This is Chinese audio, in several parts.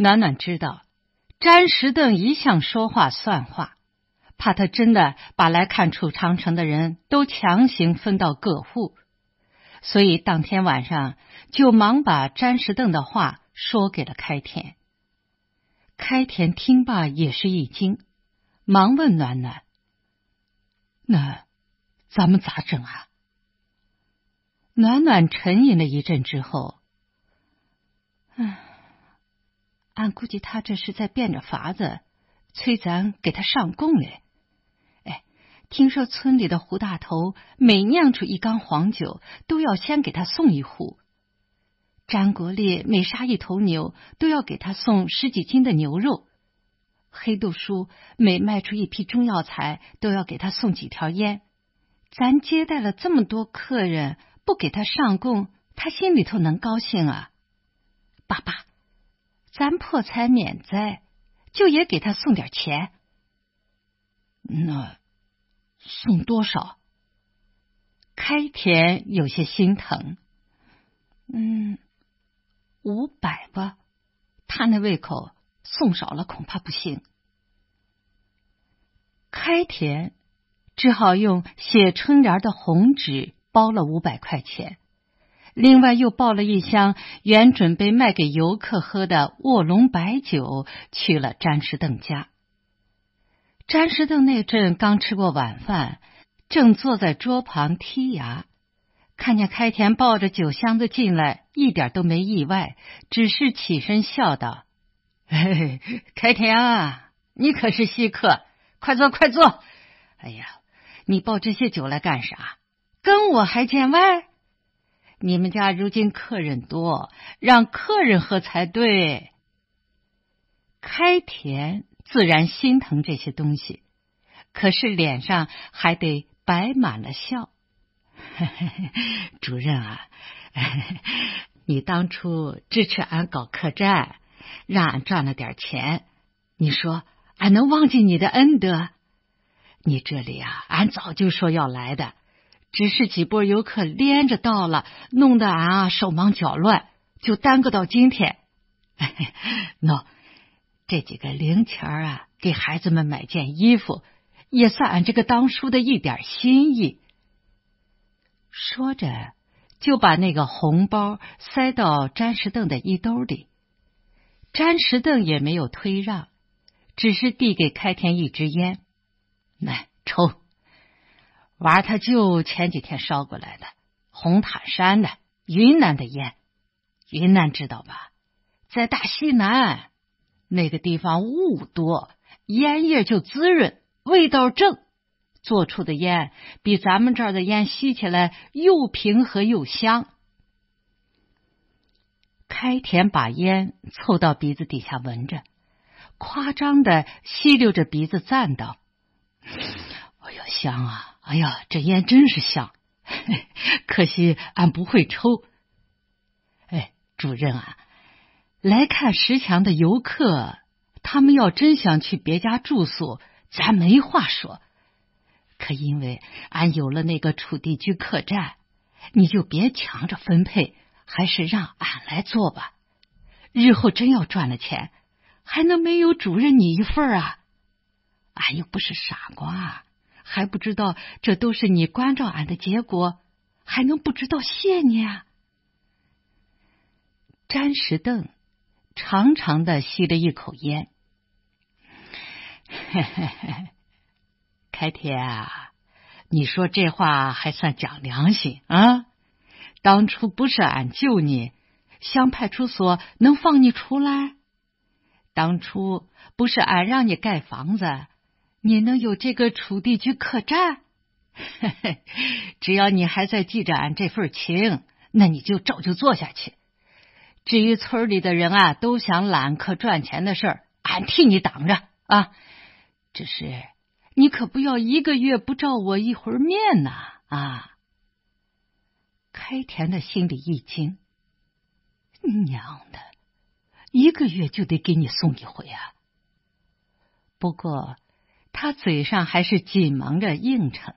暖暖知道，詹石凳一向说话算话，怕他真的把来看楚长城的人都强行分到各户，所以当天晚上就忙把詹石凳的话说给了开田。开田听罢也是一惊，忙问暖暖：“那咱们咋整啊？”暖暖沉吟了一阵之后，嗯。俺估计他这是在变着法子，催咱给他上供嘞。哎，听说村里的胡大头每酿出一缸黄酒，都要先给他送一壶；张国立每杀一头牛，都要给他送十几斤的牛肉；黑豆叔每卖出一批中药材，都要给他送几条烟。咱接待了这么多客人，不给他上供，他心里头能高兴啊？爸爸。咱破财免灾，就也给他送点钱。那送多少？开田有些心疼。嗯，五百吧。他那胃口，送少了恐怕不行。开田只好用写春联的红纸包了五百块钱。另外，又抱了一箱原准备卖给游客喝的卧龙白酒去了詹石凳家。詹石凳那阵刚吃过晚饭，正坐在桌旁剔牙，看见开田抱着酒箱子进来，一点都没意外，只是起身笑道：“嘿嘿，开田啊，你可是稀客，快坐快坐。哎呀，你抱这些酒来干啥？跟我还见外？”你们家如今客人多，让客人喝才对。开田自然心疼这些东西，可是脸上还得摆满了笑。主任啊，你当初支持俺搞客栈，让俺赚了点钱，你说俺能忘记你的恩德？你这里啊，俺早就说要来的。只是几波游客连着到了，弄得俺啊手忙脚乱，就耽搁到今天。喏，这几个零钱儿啊，给孩子们买件衣服，也算俺这个当叔的一点心意。说着，就把那个红包塞到詹石凳的衣兜里。詹石凳也没有推让，只是递给开天一支烟，来抽。娃他舅前几天捎过来的，红塔山的，云南的烟。云南知道吧？在大西南那个地方雾多，烟叶就滋润，味道正，做出的烟比咱们这儿的烟吸起来又平和又香。开田把烟凑到鼻子底下闻着，夸张的吸溜着鼻子赞道：“ 哎呦，香啊！”哎呀，这烟真是香，可惜俺不会抽。哎，主任啊，来看石墙的游客，他们要真想去别家住宿，咱没话说。可因为俺有了那个楚地居客栈，你就别抢着分配，还是让俺来做吧。日后真要赚了钱，还能没有主任你一份啊？俺又不是傻瓜。还不知道这都是你关照俺的结果，还能不知道谢你啊？詹石凳长长的吸了一口烟，嘿嘿嘿，天啊，你说这话还算讲良心啊？当初不是俺救你，乡派出所能放你出来？当初不是俺让你盖房子？你能有这个楚地居客栈，嘿嘿，只要你还在记着俺这份情，那你就照旧做下去。至于村里的人啊，都想揽客赚钱的事儿，俺替你挡着啊。只是你可不要一个月不照我一回面呐啊！开田的心里一惊：“娘的，一个月就得给你送一回啊！”不过。他嘴上还是紧忙着应承：“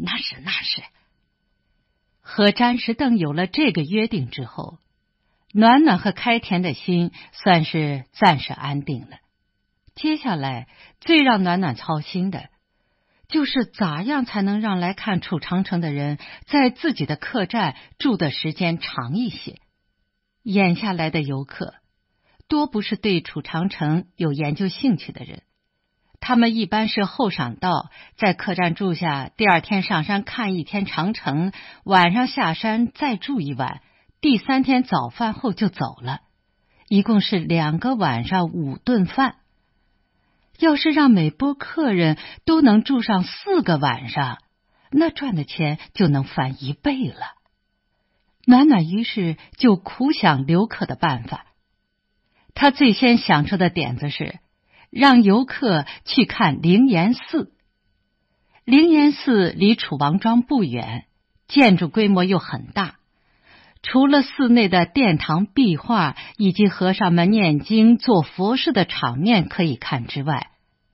那 是那是。”和詹石凳有了这个约定之后，暖暖和开田的心算是暂时安定了。接下来最让暖暖操心的，就是咋样才能让来看楚长城的人在自己的客栈住的时间长一些？演下来的游客多不是对楚长城有研究兴趣的人。他们一般是后晌到，在客栈住下，第二天上山看一天长城，晚上下山再住一晚，第三天早饭后就走了，一共是两个晚上五顿饭。要是让每波客人都能住上四个晚上，那赚的钱就能翻一倍了。暖暖于是就苦想留客的办法，他最先想出的点子是。让游客去看灵岩寺。灵岩寺离楚王庄不远，建筑规模又很大。除了寺内的殿堂、壁画以及和尚们念经、做佛事的场面可以看之外，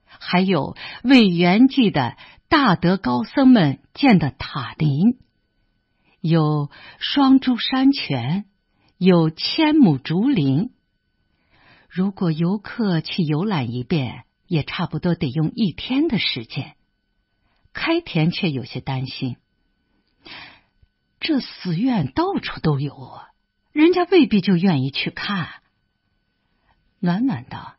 还有为圆寂的大德高僧们建的塔林，有双珠山泉，有千亩竹林。如果游客去游览一遍，也差不多得用一天的时间。开田却有些担心，这寺院到处都有啊，人家未必就愿意去看。暖暖道：“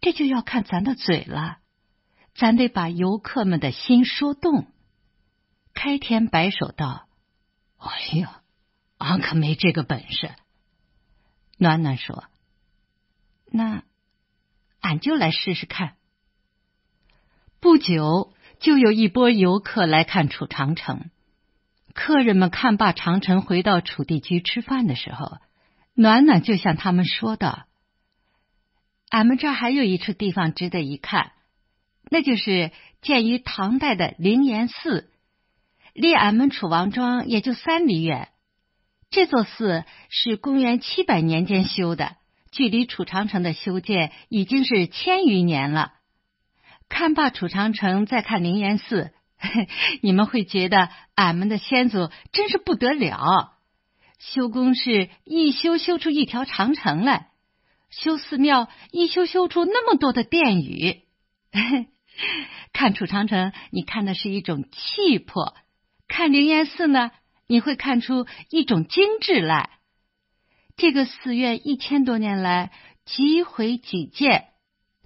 这就要看咱的嘴了，咱得把游客们的心说动。”开田摆手道：“哎呀，俺可没这个本事。”暖暖说。那，俺就来试试看。不久就有一波游客来看楚长城。客人们看罢长城，回到楚地居吃饭的时候，暖暖就向他们说道：“俺们这儿还有一处地方值得一看，那就是建于唐代的灵岩寺，离俺们楚王庄也就三里远。这座寺是公元七百年间修的。”距离楚长城的修建已经是千余年了。看罢楚长城，再看灵岩寺，你们会觉得俺们的先祖真是不得了。修工事一修修出一条长城来，修寺庙一修修出那么多的殿宇。看楚长城，你看的是一种气魄；看灵岩寺呢，你会看出一种精致来。这个寺院一千多年来几毁几建，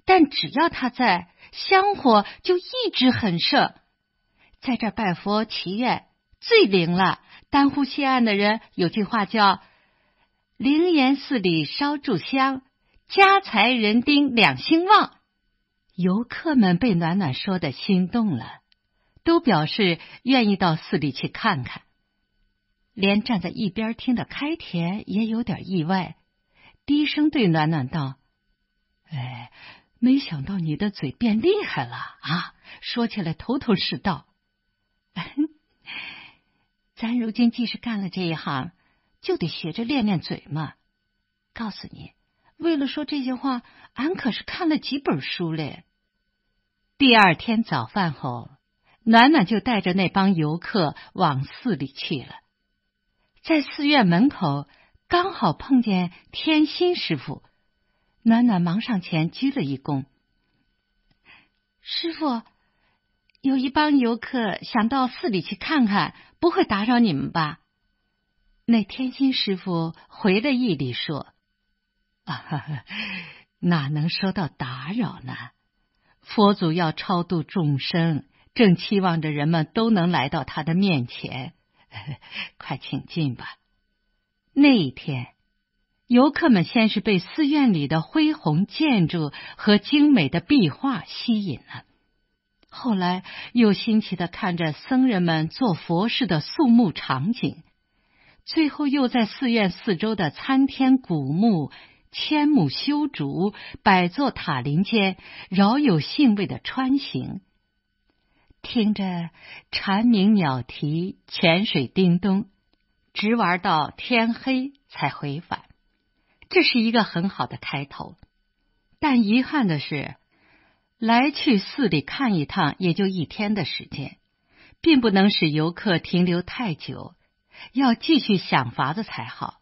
但只要它在，香火就一直很盛。在这拜佛祈愿最灵了。丹呼西岸的人有句话叫：“灵岩寺里烧柱香，家财人丁两兴旺。”游客们被暖暖说的心动了，都表示愿意到寺里去看看。连站在一边听的开田也有点意外，低声对暖暖道：“哎，没想到你的嘴变厉害了啊，说起来头头是道。咱如今既是干了这一行，就得学着练练嘴嘛。告诉你，为了说这些话，俺可是看了几本书嘞。”第二天早饭后，暖暖就带着那帮游客往寺里去了。在寺院门口，刚好碰见天心师傅，暖暖忙上前鞠了一躬。师傅，有一帮游客想到寺里去看看，不会打扰你们吧？那天心师傅回了一礼说：“啊哈哈，哪能说到打扰呢？佛祖要超度众生，正期望着人们都能来到他的面前。” 快请进吧。那一天，游客们先是被寺院里的恢宏建筑和精美的壁画吸引了，后来又新奇的看着僧人们做佛事的肃穆场景，最后又在寺院四周的参天古木、千亩修竹、百座塔林间饶有兴味的穿行。听着蝉鸣鸟啼，泉水叮咚，直玩到天黑才回返。这是一个很好的开头，但遗憾的是，来去寺里看一趟也就一天的时间，并不能使游客停留太久。要继续想法子才好。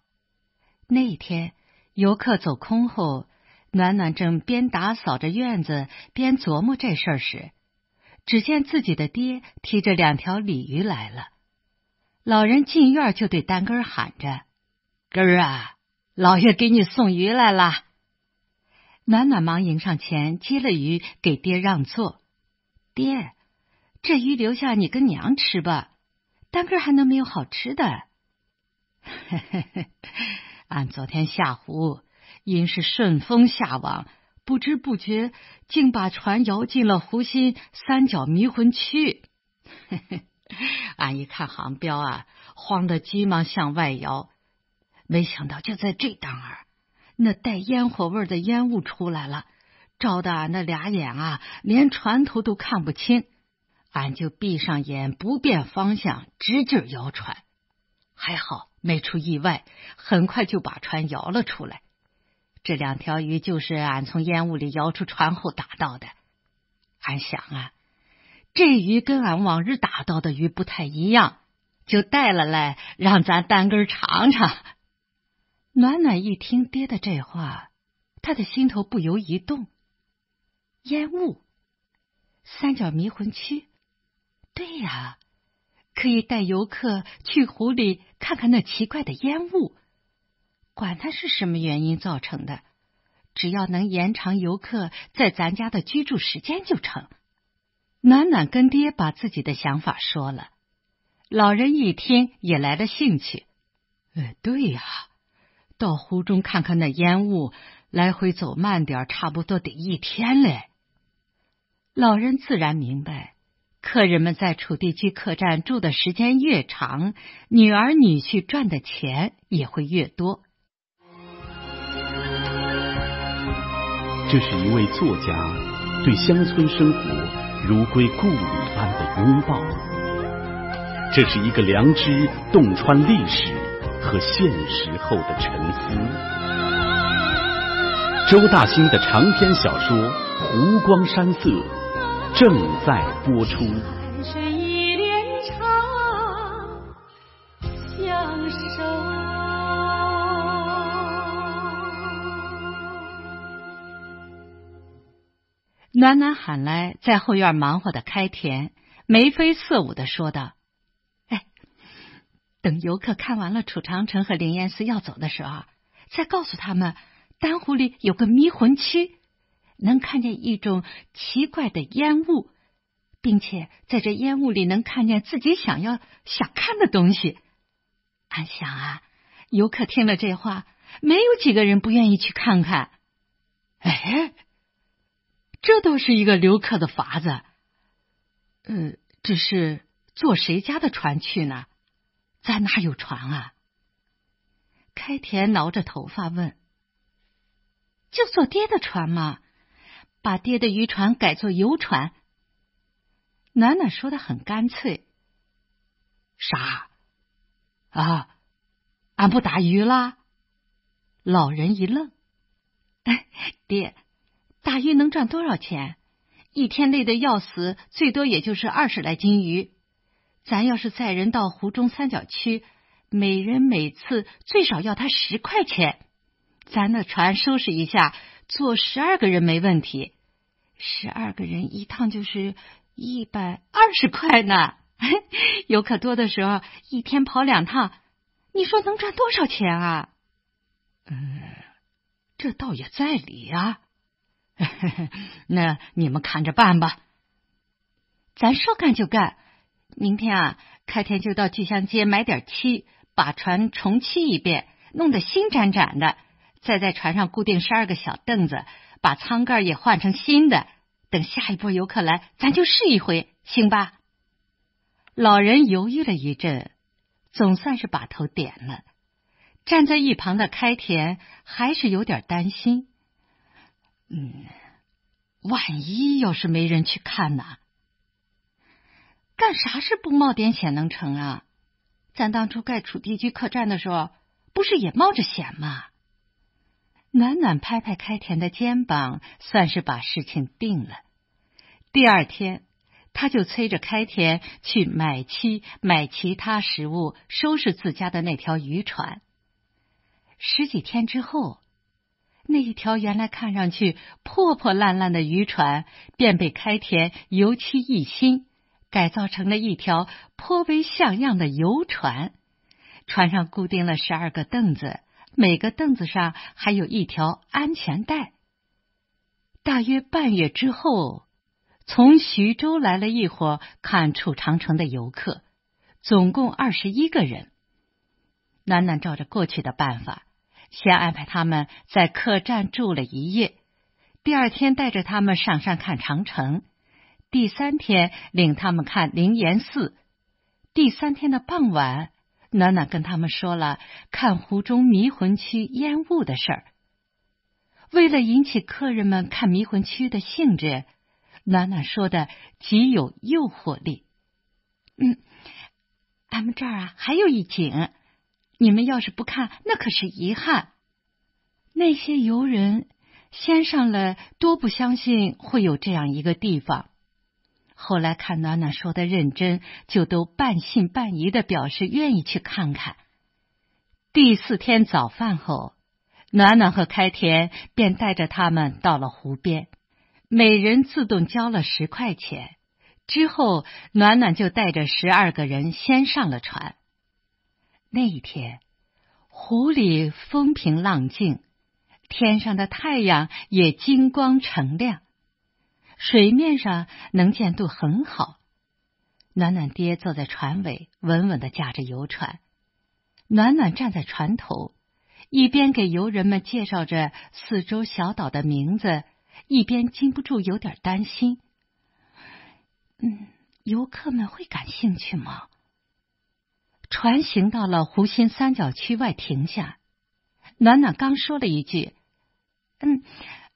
那一天游客走空后，暖暖正边打扫着院子，边琢磨这事儿时。只见自己的爹提着两条鲤鱼来了，老人进院就对丹根喊着：“根儿啊，老爷给你送鱼来了。”暖暖忙迎上前接了鱼，给爹让座。爹，这鱼留下你跟娘吃吧，丹根还能没有好吃的？嘿嘿嘿，俺昨天下湖，因是顺风下网。不知不觉，竟把船摇进了湖心三角迷魂区。俺 一看航标啊，慌得急忙向外摇。没想到就在这当儿，那带烟火味儿的烟雾出来了，照的俺那俩眼啊，连船头都看不清。俺就闭上眼，不辨方向，直劲摇船。还好没出意外，很快就把船摇了出来。这两条鱼就是俺从烟雾里摇出船后打到的。俺想啊，这鱼跟俺往日打到的鱼不太一样，就带了来让咱单根尝尝。暖暖一听爹的这话，他的心头不由一动。烟雾，三角迷魂区，对呀，可以带游客去湖里看看那奇怪的烟雾。管他是什么原因造成的，只要能延长游客在咱家的居住时间就成。暖暖跟爹把自己的想法说了，老人一听也来了兴趣。呃，对呀，到湖中看看那烟雾，来回走慢点，差不多得一天嘞。老人自然明白，客人们在楚地区客栈住的时间越长，女儿女婿赚的钱也会越多。这是一位作家对乡村生活如归故里般的拥抱，这是一个良知洞穿历史和现实后的沉思。周大兴的长篇小说《湖光山色》正在播出。暖暖喊来在后院忙活的开田，眉飞色舞的说道：“哎，等游客看完了楚长城和灵岩寺要走的时候，再告诉他们丹湖里有个迷魂区，能看见一种奇怪的烟雾，并且在这烟雾里能看见自己想要想看的东西。俺想啊，游客听了这话，没有几个人不愿意去看看。哎。”倒是一个留客的法子，呃，只是坐谁家的船去呢？咱哪有船啊？开田挠着头发问。就坐爹的船嘛，把爹的渔船改做游船。暖暖说的很干脆。啥？啊？俺不打鱼啦？老人一愣。哎，爹。打鱼能赚多少钱？一天累得要死，最多也就是二十来斤鱼。咱要是载人到湖中三角区，每人每次最少要他十块钱。咱的船收拾一下，坐十二个人没问题。十二个人一趟就是一百二十块呢。游 客多的时候，一天跑两趟，你说能赚多少钱啊？嗯，这倒也在理呀。那你们看着办吧。咱说干就干，明天啊，开田就到聚香街买点漆，把船重漆一遍，弄得新崭崭的。再在船上固定十二个小凳子，把舱盖也换成新的。等下一波游客来，咱就试一回，行吧？老人犹豫了一阵，总算是把头点了。站在一旁的开田还是有点担心。嗯，万一要是没人去看呢？干啥事不冒点险能成啊？咱当初盖楚地居客栈的时候，不是也冒着险吗？暖暖拍拍开田的肩膀，算是把事情定了。第二天，他就催着开田去买漆、买其他食物，收拾自家的那条渔船。十几天之后。那一条原来看上去破破烂烂的渔船，便被开田油漆一新，改造成了一条颇为像样的游船。船上固定了十二个凳子，每个凳子上还有一条安全带。大约半月之后，从徐州来了一伙看楚长城的游客，总共二十一个人。暖暖照着过去的办法。先安排他们在客栈住了一夜，第二天带着他们上山看长城，第三天领他们看灵岩寺。第三天的傍晚，暖暖跟他们说了看湖中迷魂区烟雾的事儿。为了引起客人们看迷魂区的兴致，暖暖说的极有诱惑力。嗯，俺们这儿啊，还有一景。你们要是不看，那可是遗憾。那些游人先上来，多不相信会有这样一个地方，后来看暖暖说的认真，就都半信半疑的表示愿意去看看。第四天早饭后，暖暖和开田便带着他们到了湖边，每人自动交了十块钱。之后，暖暖就带着十二个人先上了船。那一天，湖里风平浪静，天上的太阳也金光澄亮，水面上能见度很好。暖暖爹坐在船尾，稳稳地驾着游船。暖暖站在船头，一边给游人们介绍着四周小岛的名字，一边禁不住有点担心：“嗯，游客们会感兴趣吗？”船行到了湖心三角区外停下，暖暖刚说了一句：“嗯，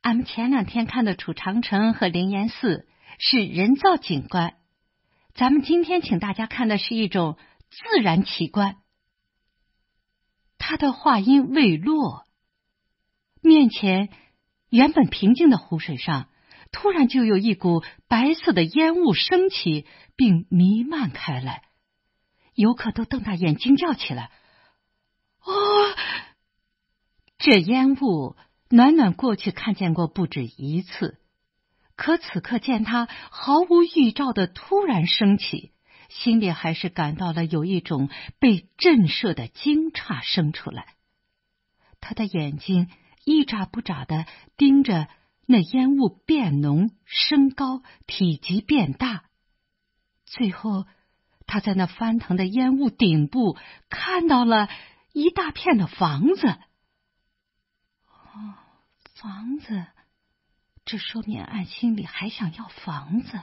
俺们前两天看的楚长城和灵岩寺是人造景观，咱们今天请大家看的是一种自然奇观。”他的话音未落，面前原本平静的湖水上突然就有一股白色的烟雾升起，并弥漫开来。游客都瞪大眼睛叫起来：“哦，这烟雾！”暖暖过去看见过不止一次，可此刻见它毫无预兆的突然升起，心里还是感到了有一种被震慑的惊诧生出来。他的眼睛一眨不眨的盯着那烟雾变浓、升高、体积变大，最后。他在那翻腾的烟雾顶部看到了一大片的房子。哦，房子，这说明暗心里还想要房子。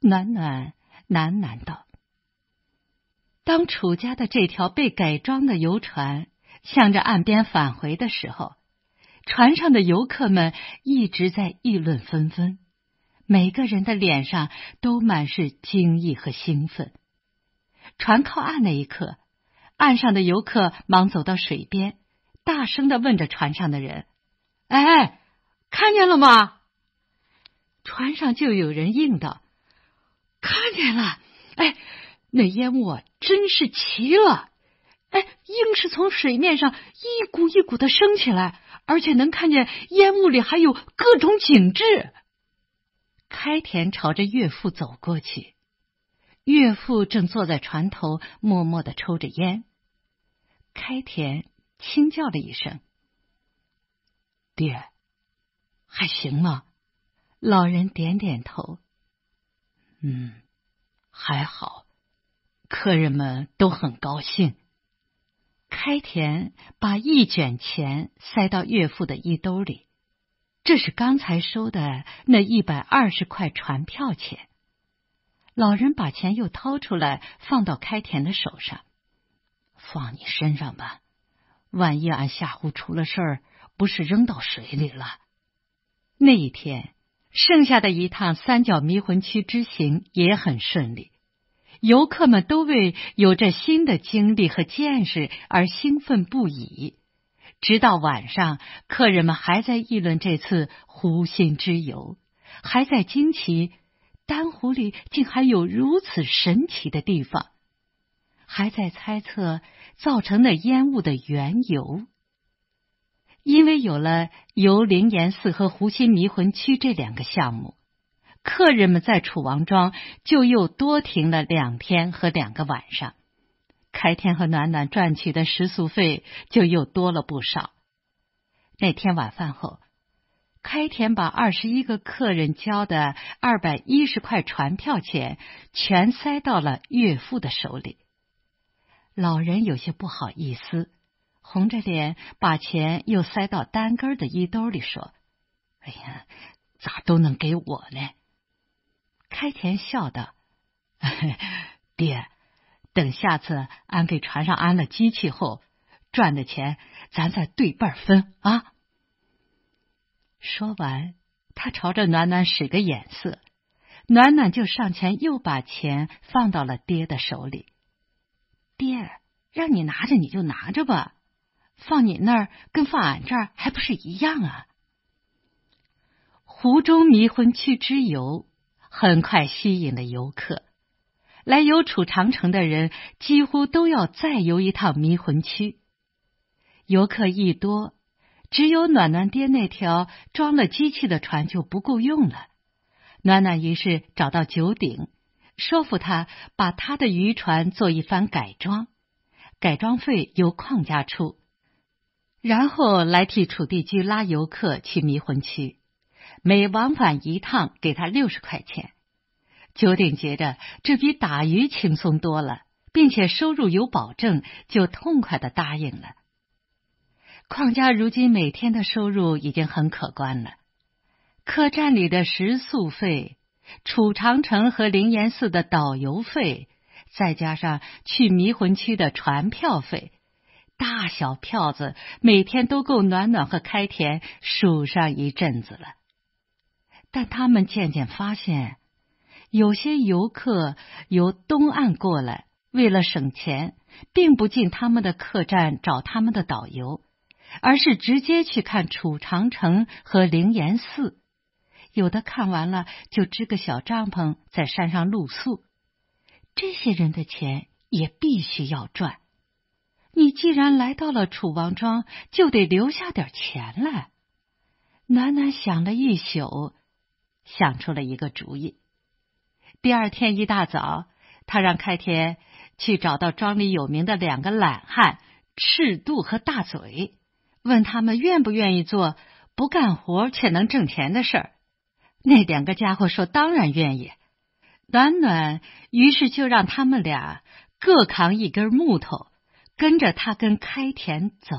暖暖喃喃道：“当楚家的这条被改装的游船向着岸边返回的时候，船上的游客们一直在议论纷纷。”每个人的脸上都满是惊异和兴奋。船靠岸那一刻，岸上的游客忙走到水边，大声的问着船上的人：“哎，看见了吗？”船上就有人应道：“看见了，哎，那烟雾真是奇了，哎，硬是从水面上一股一股的升起来，而且能看见烟雾里还有各种景致。”开田朝着岳父走过去，岳父正坐在船头默默的抽着烟。开田轻叫了一声：“爹，还行吗？”老人点点头：“嗯，还好。客人们都很高兴。”开田把一卷钱塞到岳父的衣兜里。这是刚才收的那一百二十块船票钱。老人把钱又掏出来，放到开田的手上：“放你身上吧，万一俺下湖出了事儿，不是扔到水里了？”那一天，剩下的一趟三角迷魂区之行也很顺利，游客们都为有着新的经历和见识而兴奋不已。直到晚上，客人们还在议论这次湖心之游，还在惊奇丹湖里竟还有如此神奇的地方，还在猜测造成的烟雾的缘由。因为有了游灵岩寺和湖心迷魂区这两个项目，客人们在楚王庄就又多停了两天和两个晚上。开田和暖暖赚取的食宿费就又多了不少。那天晚饭后，开田把二十一个客人交的二百一十块船票钱全塞到了岳父的手里。老人有些不好意思，红着脸把钱又塞到单根的衣兜里，说：“哎呀，咋都能给我呢？”开田笑道：“ 爹。”等下次俺给船上安了机器后，赚的钱咱再对半分啊！说完，他朝着暖暖使个眼色，暖暖就上前，又把钱放到了爹的手里。爹，让你拿着你就拿着吧，放你那儿跟放俺这儿还不是一样啊？湖中迷魂去之游很快吸引了游客。来游楚长城的人几乎都要再游一趟迷魂区，游客一多，只有暖暖爹那条装了机器的船就不够用了。暖暖于是找到九鼎，说服他把他的渔船做一番改装，改装费由邝家出，然后来替楚地居拉游客去迷魂区，每往返一趟给他六十块钱。九鼎觉得这比打鱼轻松多了，并且收入有保证，就痛快的答应了。况家如今每天的收入已经很可观了，客栈里的食宿费、楚长城和灵岩寺的导游费，再加上去迷魂区的船票费，大小票子每天都够暖暖和开田数上一阵子了。但他们渐渐发现。有些游客由东岸过来，为了省钱，并不进他们的客栈找他们的导游，而是直接去看楚长城和灵岩寺。有的看完了就支个小帐篷在山上露宿。这些人的钱也必须要赚。你既然来到了楚王庄，就得留下点钱来。暖暖想了一宿，想出了一个主意。第二天一大早，他让开田去找到庄里有名的两个懒汉赤度和大嘴，问他们愿不愿意做不干活却能挣钱的事儿。那两个家伙说：“当然愿意。”暖暖于是就让他们俩各扛一根木头，跟着他跟开田走。